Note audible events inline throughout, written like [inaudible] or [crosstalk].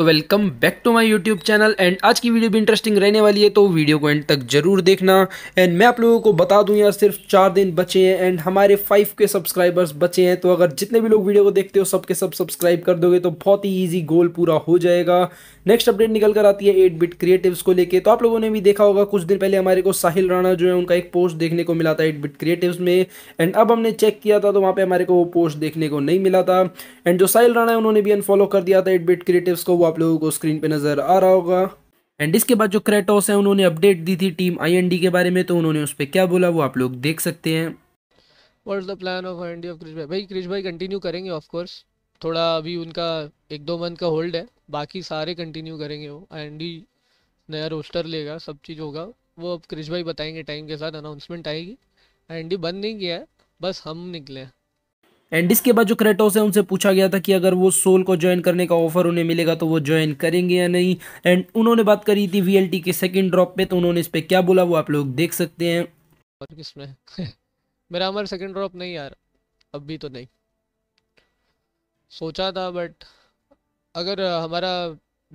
तो welcome back to my YouTube channel and आज की वीडियो भी इंटरेस्टिंग रहने वाली है तो वीडियो को एंड तक जरूर देखना एंड मैं आप लोगों को बता दूं यार सिर्फ चार दिन बचे हैं एंड हमारे फाइव के सब्सक्राइबर्स बचे हैं तो अगर जितने भी लोग वीडियो को देखते हो सबके सब सब्सक्राइब कर दोगे तो बहुत ही ईजी गोल पूरा हो जाएगा नेक्स्ट अपडेट निकल कर आती है एट बिट क्रिएटिव्स को लेकर तो आप लोगों ने भी देखा होगा कुछ दिन पहले हमारे को साहिल राणा जो है उनका एक पोस्ट देखने को मिला था एट बिट क्रिएटिव में एंड अब हमने चेक किया था तो वहाँ पर हमारे को वो पोस्ट देखने को नहीं मिला था एंड जो साहिल राणा है उन्होंने भी अनफॉलो कर दिया था एट बिट क्रिएटिव को आप लोगों को स्क्रीन पे नज़र आ रहा होगा एंड इसके बाद जो क्रेटोस है उन्होंने अपडेट दी थी टीम आईएनडी के बारे में तो उन्होंने उस पर क्या बोला वो आप लोग देख सकते हैं what is the plan of IND of Krish भाई भाई क्रिश भाई कंटिन्यू करेंगे ऑफ कोर्स थोड़ा अभी उनका एक दो मंथ का होल्ड है बाकी सारे कंटिन्यू करेंगे वो आईएनडी नया रोस्टर लेगा सब चीज़ होगा वो अब क्रिश भाई बताएंगे टाइम के साथ अनाउंसमेंट आएगी आईएनडी बंद नहीं किया है बस हम निकले हैं एंड इसके बाद जो क्रेटोस है उनसे पूछा गया था कि अगर वो सोल को ज्वाइन करने का ऑफर उन्हें मिलेगा तो वो ज्वाइन करेंगे या नहीं एंड उन्होंने बात करी थी वी के सेकेंड ड्रॉप पे तो उन्होंने इस पर क्या बोला वो आप लोग देख सकते हैं और किसमें [laughs] मेरा अमर सेकेंड ड्रॉप नहीं यार अभी तो नहीं सोचा था बट अगर हमारा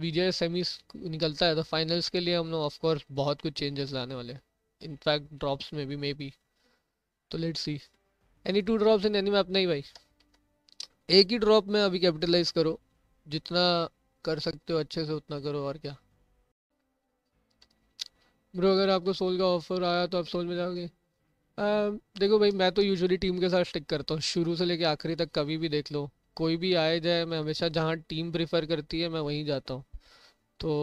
विजय सेमीस निकलता है तो फाइनल्स के लिए हम लोग ऑफकोर्स बहुत कुछ चेंजेस लाने वाले हैं इनफैक्ट ड्रॉप्स में भी मे बी तो let's see any two drops in any map नहीं भाई एक ही ड्रॉप में अभी कैपिटलाइज करो जितना कर सकते हो अच्छे से उतना करो और क्या ब्रो अगर आपको सोल का ऑफर आया तो आप सोल में जाओगे um, देखो भाई मैं तो यूजुअली टीम के साथ स्टिक करता हूँ शुरू से लेके आखिरी तक कभी भी देख लो कोई भी आए जाए मैं हमेशा जहाँ टीम प्रिफर करती है मैं वहीं जाता हूँ तो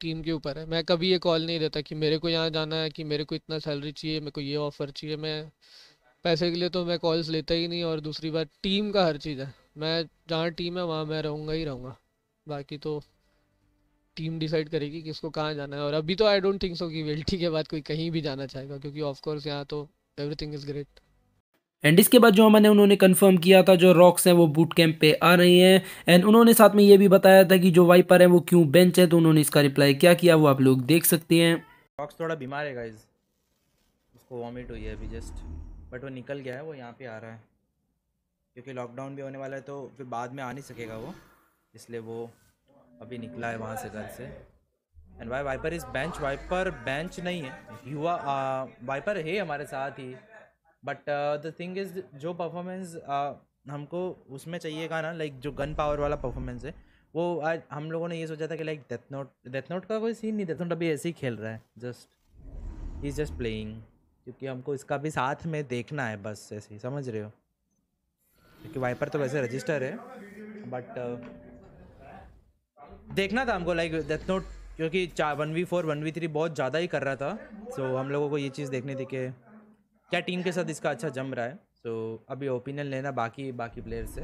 टीम के ऊपर है मैं कभी ये कॉल नहीं देता कि मेरे को यहाँ जाना है कि मेरे को इतना सैलरी चाहिए मेरे को ये ऑफ़र चाहिए मैं पैसे के लिए तो मैं कॉल्स लेता ही नहीं और दूसरी बात टीम का हर चीज़ है मैं जहाँ टीम है वहाँ मैं रहूँगा ही रहूँगा बाकी तो टीम डिसाइड करेगी कि इसको कहाँ जाना है और अभी तो आई डोंट थिंक सो कि वेल्टी के बाद कोई कहीं भी जाना चाहेगा क्योंकि ऑफ कोर्स यहाँ तो एवरीथिंग इज़ ग्रेट एंड इसके बाद जो हमने उन्होंने कंफर्म किया था जो रॉक्स हैं वो बूट कैंप पे आ रही हैं एंड उन्होंने साथ में ये भी बताया था कि जो वाइपर है वो क्यों बेंच है तो उन्होंने इसका रिप्लाई क्या किया वो आप लोग देख सकते हैं रॉक्स थोड़ा बीमार है गाइज उसको वॉमिट हुई है अभी जस्ट बट वो निकल गया है वो यहाँ पे आ रहा है क्योंकि लॉकडाउन भी होने वाला है तो फिर बाद में आ नहीं सकेगा वो इसलिए वो अभी निकला है वहाँ से घर से एंड वाई Viper is bench Viper bench नहीं है युवा वाइपर है हमारे साथ ही बट द थिंग इज़ जो परफॉर्मेंस uh, हमको उसमें चाहिएगा ना लाइक जो गन पावर वाला परफॉर्मेंस है वो आज हम लोगों ने ये सोचा था कि like death note death note का कोई सीन नहीं डेथ नोट अभी ऐसे ही खेल रहा है जस्ट इज़ जस्ट प्लेइंग क्योंकि हमको इसका भी साथ में देखना है बस ऐसे ही समझ रहे हो क्योंकि वाइपर तो वैसे रजिस्टर है बट देखना था हमको लाइक डेथ नोट क्योंकि चार one v four one v three बहुत ज़्यादा ही कर रहा था सो so, हम लोगों को ये चीज़ देखनी थी कि क्या टीम के साथ इसका अच्छा जम रहा है सो so, अभी ओपिनियन लेना बाकी बाकी प्लेयर से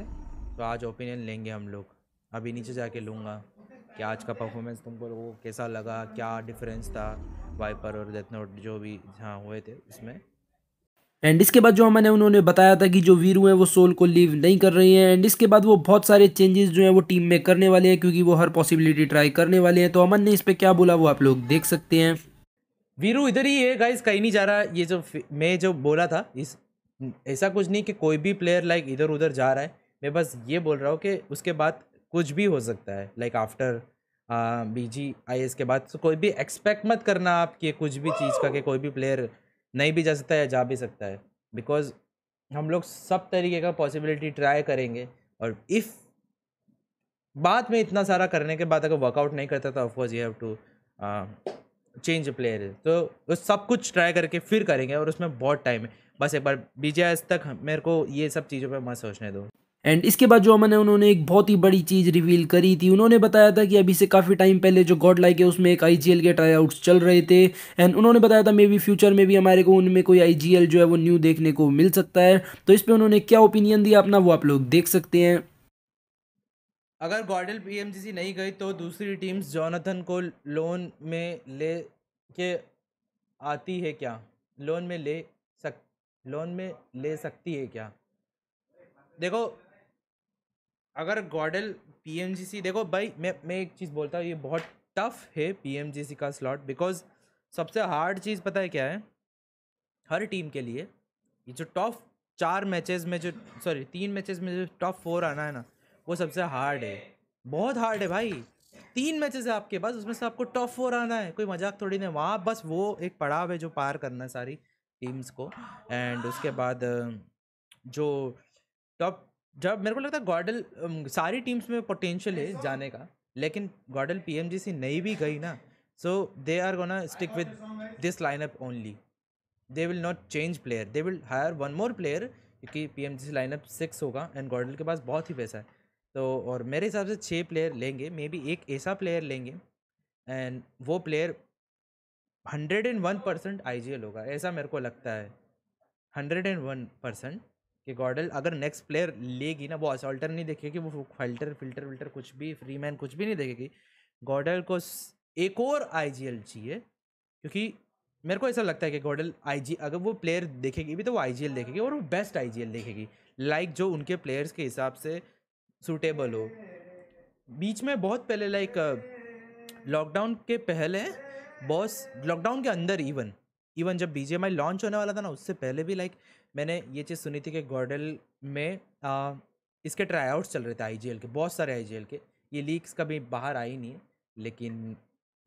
तो आज ओपिनियन लेंगे हम लोग अभी नीचे जाके लूँगा कि आज का परफॉर्मेंस तुमको लोगों को कैसा लगा क्या डिफरेंस था वाइपर और डेथ नोट जो भी जहाँ हुए थे इसमें एंड इसके बाद जो हमने उन्होंने बताया था कि जो वीरू हैं वो सोल को लीव नहीं कर रही हैं एंड इसके बाद वो बहुत सारे चेंजेस जो हैं वो टीम में करने वाले हैं क्योंकि वो हर पॉसिबिलिटी ट्राई करने वाले हैं तो अमन ने इस पर क्या बोला वो आप लोग देख सकते हैं वीरू इधर ही है गाइस कहीं नहीं जा रहा ये जो मैं जो बोला था इस ऐसा कुछ नहीं कि कोई भी प्लेयर लाइक इधर उधर जा रहा है मैं बस ये बोल रहा हूँ कि उसके बाद कुछ भी हो सकता है like after B G I S के बाद तो कोई भी एक्सपेक्ट मत करना आप कि कुछ भी चीज़ का कि कोई भी प्लेयर नहीं भी जा सकता है जा भी सकता है बिकॉज हम लोग सब तरीके का पॉसिबिलिटी ट्राई करेंगे और इफ़ बाद में इतना सारा करने के बाद अगर वर्कआउट नहीं करता तो of course you have to change player तो उस सब कुछ ट्राई करके फिर करेंगे और उसमें बहुत टाइम है बस एक बार एस तक मेरे को ये सब चीज़ों पर मत सोचने दो एंड इसके बाद जो अमन है उन्होंने एक बहुत ही बड़ी चीज़ रिवील करी थी उन्होंने बताया था कि अभी से काफ़ी टाइम पहले जो गॉड लाइक है उसमें एक आई के ट्राई चल रहे थे एंड उन्होंने बताया था मे बी फ्यूचर में भी हमारे को उनमें कोई आई जो है वो न्यू देखने को मिल सकता है तो इस पर उन्होंने क्या ओपिनियन दिया अपना वो आप लोग देख सकते हैं अगर गॉडल पीएमजीसी नहीं गई तो दूसरी टीम्स जॉनथन को लोन में ले के आती है क्या लोन में ले सक लोन में ले सकती है क्या देखो अगर गॉडल पीएमजीसी देखो भाई मैं मैं एक चीज़ बोलता हूँ ये बहुत टफ है पीएमजीसी का स्लॉट बिकॉज सबसे हार्ड चीज़ पता है क्या है हर टीम के लिए ये जो टॉप चार मैचेस में जो सॉरी तीन मैचेस में जो टॉप फोर आना है ना वो सबसे हार्ड है बहुत हार्ड है भाई तीन मैचेस है आपके पास उसमें से आपको टॉप फोर आना है कोई मजाक थोड़ी नहीं वहाँ बस वो एक पड़ाव है जो पार करना है सारी टीम्स को एंड उसके बाद जो टॉप जब मेरे को लगता है गॉडल सारी टीम्स में पोटेंशियल है जाने का लेकिन गॉडल सी नहीं भी गई ना so they are gonna stick with this lineup only they will not change player they will hire one more player क्योंकि P M G lineup six होगा एंड गॉडल के पास बहुत ही पैसा है तो और मेरे हिसाब से छः प्लेयर लेंगे मे बी एक ऐसा प्लेयर लेंगे एंड वो player hundred and one percent I G L होगा ऐसा मेरे को लगता है हंड्रेड एंड वन परसेंट कि गॉडल अगर नेक्स्ट प्लेयर लेगी ना वो असल्टर नहीं देखेगी वो फिल्टर फिल्टर विल्टर कुछ भी फ्री मैन कुछ भी नहीं देखेगी गॉडल को एक और आई जी एल चाहिए क्योंकि मेरे को ऐसा लगता है कि गॉडल आई जी अगर वो प्लेयर देखेगी भी तो वो आई जी एल देखेगी और वो बेस्ट आई जी एल देखेगी लाइक जो उनके प्लेयर्स के हिसाब से सूटेबल हो बीच में बहुत पहले लाइक लॉकडाउन के पहले बॉस लॉकडाउन के अंदर इवन इवन जब बी लॉन्च होने वाला था ना उससे पहले भी लाइक मैंने ये चीज़ सुनी थी कि गॉर्डल में आ, इसके ट्राईआउट्स चल रहे थे आई के बहुत सारे आई के ये लीक्स कभी बाहर आई नहीं है लेकिन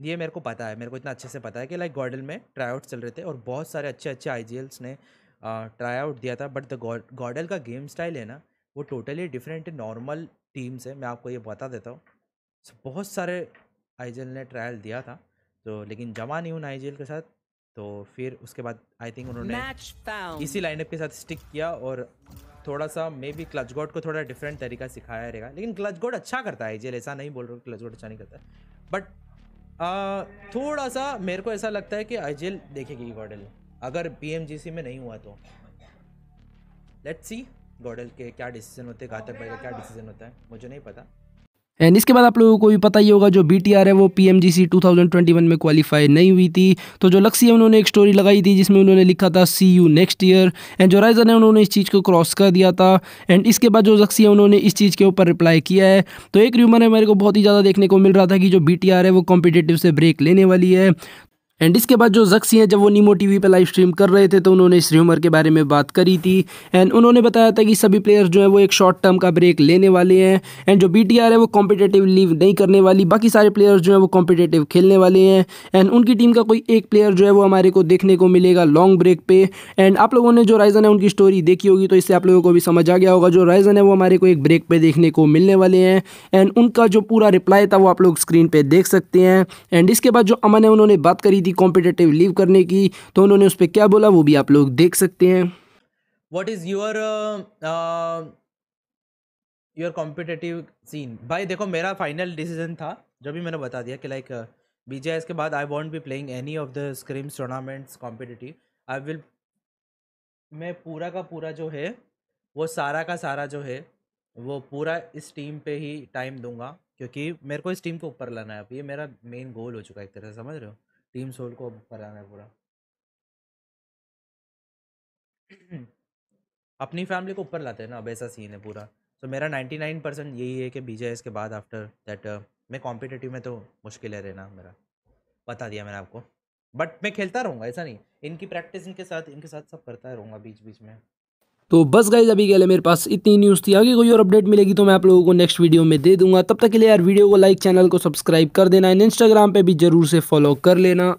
ये मेरे को पता है मेरे को इतना अच्छे से पता है कि लाइक गॉर्डल में ट्राईआउट्स चल रहे थे और बहुत सारे अच्छे अच्छे आई ने ट्राई आउट दिया था बट द गॉर्डल का गेम स्टाइल है ना वो टोटली डिफरेंट नॉर्मल टीम से मैं आपको ये बता देता हूँ बहुत सारे आई ने ट्रायल दिया था तो लेकिन जमा नहीं हूँ आई के साथ तो फिर उसके बाद आई थिंक उन्होंने इसी लाइनअप के साथ स्टिक किया और थोड़ा सा मे बी क्लच गॉड को थोड़ा डिफरेंट तरीका सिखाया रहेगा लेकिन क्लच गॉड अच्छा करता है जेल ऐसा नहीं बोल रहा क्लच गॉड अच्छा नहीं करता बट थोड़ा सा मेरे को ऐसा लगता है कि जेल देखेगी गॉडल अगर पी में नहीं हुआ तो लेट्स सी गॉडल के क्या डिसीजन होते हैं घातक भाई का क्या डिसीजन होता है मुझे नहीं पता एंड इसके बाद आप लोगों को भी पता ही होगा जो बी टी आर है वो P M G C two thousand twenty one में क्वालिफाई नहीं हुई थी तो जो लक्सी है उन्होंने एक स्टोरी लगाई थी जिसमें उन्होंने लिखा था see you next year and जो राइजन है उन्होंने इस चीज़ को क्रॉस कर दिया था एंड इसके बाद जो लक्सी है उन्होंने इस चीज़ के ऊपर रिप्लाई किया है तो एक र्यूमर है मेरे को बहुत ही ज़्यादा देखने को मिल रहा था कि जो बी टी आर है वो कॉम्पिटेटिव से ब्रेक लेने वाली है एंड इसके बाद जो जक्सी हैं जब वो नीमो टी वी लाइव स्ट्रीम कर रहे थे तो उन्होंने इस र्यूमर के बारे में बात करी थी एंड उन्होंने बताया था कि सभी प्लेयर्स जो है वो एक शॉर्ट टर्म का ब्रेक लेने वाले हैं एंड जो बी है वो कॉम्पिटेटिव लीव नहीं करने वाली बाकी सारे प्लेयर्स जो है वो कॉम्पिटेटिव खेलने वाले हैं एंड उनकी टीम का कोई एक प्लेयर जो है वो हमारे को देखने को मिलेगा लॉन्ग ब्रेक पे एंड आप लोगों ने जो राइजन है उनकी स्टोरी देखी होगी तो इससे आप लोगों को भी समझ आ गया होगा जो राइजन है वो हमारे को एक ब्रेक पे देखने को मिलने वाले हैं एंड उनका जो पूरा रिप्लाई था वो आप लोग स्क्रीन पर देख सकते हैं एंड इसके बाद जो अमन है उन्होंने बात करी थी की कॉम्पिटेटिव लीव करने की तो उन्होंने उस पर क्या बोला वो भी आप लोग देख सकते हैं what is your your competitive scene भाई देखो मेरा फाइनल डिसीजन था जब भी मैंने बता दिया कि लाइक बी जे के बाद I won't be playing any of the scrims tournaments competitive I will मैं पूरा का पूरा जो है वो सारा का सारा जो है वो पूरा इस टीम पे ही टाइम दूंगा क्योंकि मेरे को इस टीम को ऊपर लाना है अब ये मेरा मेन गोल हो चुका है एक तरह से समझ रहे हो टीम सोल को कराना है पूरा अपनी फैमिली को ऊपर लाते हैं ना अब ऐसा सीन है पूरा तो मेरा नाइन्टी नाइन परसेंट यही है कि बीजे के बाद आफ्टर दैट uh, मैं कॉम्पिटेटिव में तो मुश्किल है रहना मेरा बता दिया मैंने आपको बट मैं खेलता रहूँगा ऐसा नहीं इनकी प्रैक्टिस इनके साथ इनके साथ सब करता रहूँगा बीच बीच में तो बस गाइज अभी के लिए मेरे पास इतनी न्यूज़ थी आगे कोई और अपडेट मिलेगी तो मैं आप लोगों को नेक्स्ट वीडियो में दे दूंगा तब तक के लिए यार वीडियो को लाइक चैनल को सब्सक्राइब कर देना इंस्टाग्राम पे भी जरूर से फॉलो कर लेना